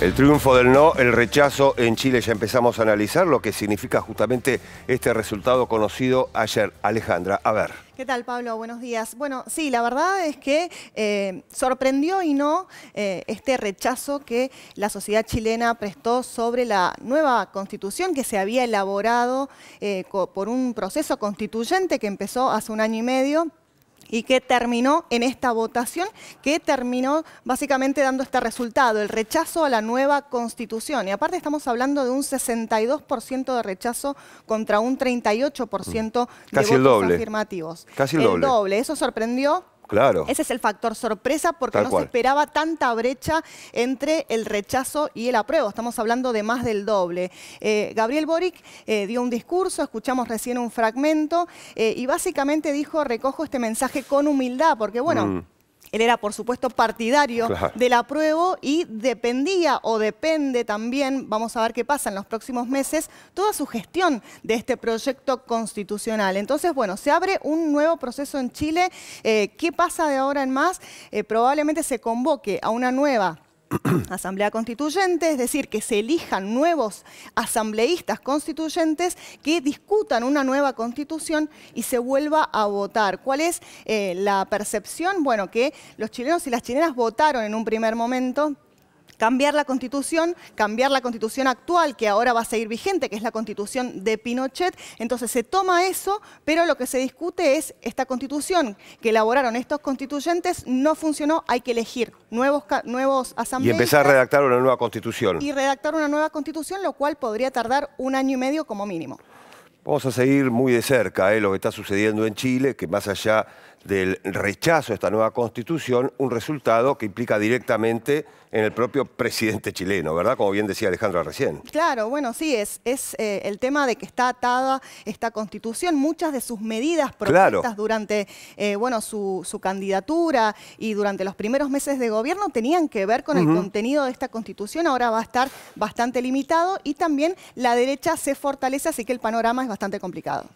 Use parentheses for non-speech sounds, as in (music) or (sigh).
El triunfo del no, el rechazo en Chile, ya empezamos a analizar lo que significa justamente este resultado conocido ayer. Alejandra, a ver. ¿Qué tal, Pablo? Buenos días. Bueno, sí, la verdad es que eh, sorprendió y no eh, este rechazo que la sociedad chilena prestó sobre la nueva constitución que se había elaborado eh, por un proceso constituyente que empezó hace un año y medio y que terminó en esta votación, que terminó básicamente dando este resultado, el rechazo a la nueva constitución. Y aparte estamos hablando de un 62% de rechazo contra un 38% de Casi el doble. afirmativos. Casi el, doble. Eso sorprendió ese es el factor sorpresa porque no se esperaba tanta brecha entre el rechazo y el apruebo. Estamos hablando de más del doble. Eh, Gabriel Boric eh, dio un discurso, escuchamos recién un fragmento eh, y básicamente dijo, recojo este mensaje con humildad, porque bueno... Mm. Él era, por supuesto, partidario del apruebo y dependía o depende también, vamos a ver qué pasa en los próximos meses, toda su gestión de este proyecto constitucional. Entonces, bueno, se abre un nuevo proceso en Chile. Eh, ¿Qué pasa de ahora en más? Eh, probablemente se convoque a una nueva (clears throat) asamblea constituyente, es decir, que se elijan nuevos asambleístas constituyentes que discutan una nueva constitución y se vuelva a votar. ¿Cuál es eh, la percepción? Bueno, que los chilenos y las chilenas votaron en un primer momento cambiar la constitución, cambiar la constitución actual, que ahora va a seguir vigente, que es la constitución de Pinochet. Entonces se toma eso, pero lo que se discute es esta constitución que elaboraron estos constituyentes no funcionó, hay que elegir nuevos, nuevos asambleístas. Y empezar a redactar una nueva constitución. Y redactar una nueva constitución, lo cual podría tardar un año y medio como mínimo. Vamos a seguir muy de cerca eh, lo que está sucediendo en Chile, que más allá del rechazo a esta nueva constitución, un resultado que implica directamente en el propio presidente chileno, ¿verdad? Como bien decía Alejandra recién. Claro, bueno, sí, es, eh, el tema de que está atada esta constitución, muchas de sus medidas propuestas durante eh, bueno, su, candidatura y durante los primeros meses de gobierno tenían que ver con el contenido de esta constitución, ahora va a estar bastante limitado y también la derecha se fortalece, así que el panorama bastante complicado.